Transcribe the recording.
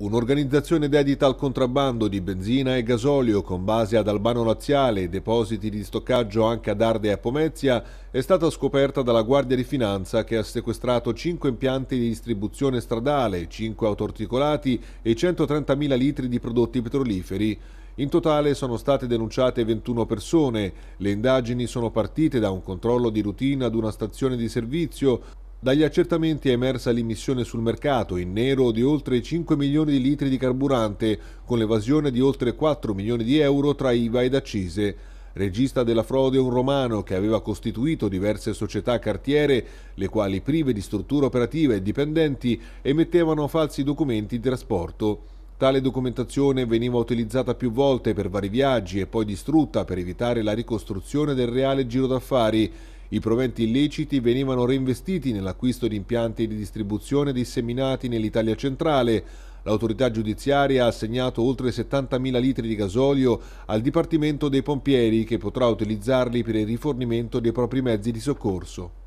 Un'organizzazione dedita al contrabbando di benzina e gasolio con base ad Albano Laziale e depositi di stoccaggio anche ad Arde e a Pomezia è stata scoperta dalla Guardia di Finanza che ha sequestrato 5 impianti di distribuzione stradale, 5 autorticolati e 130.000 litri di prodotti petroliferi. In totale sono state denunciate 21 persone. Le indagini sono partite da un controllo di routine ad una stazione di servizio dagli accertamenti è emersa l'immissione sul mercato in nero di oltre 5 milioni di litri di carburante, con l'evasione di oltre 4 milioni di euro tra IVA ed accise. Regista della frode un romano che aveva costituito diverse società cartiere, le quali prive di struttura operativa e dipendenti emettevano falsi documenti di trasporto. Tale documentazione veniva utilizzata più volte per vari viaggi e poi distrutta per evitare la ricostruzione del reale giro d'affari i proventi illeciti venivano reinvestiti nell'acquisto di impianti di distribuzione disseminati nell'Italia centrale. L'autorità giudiziaria ha assegnato oltre 70.000 litri di gasolio al Dipartimento dei Pompieri che potrà utilizzarli per il rifornimento dei propri mezzi di soccorso.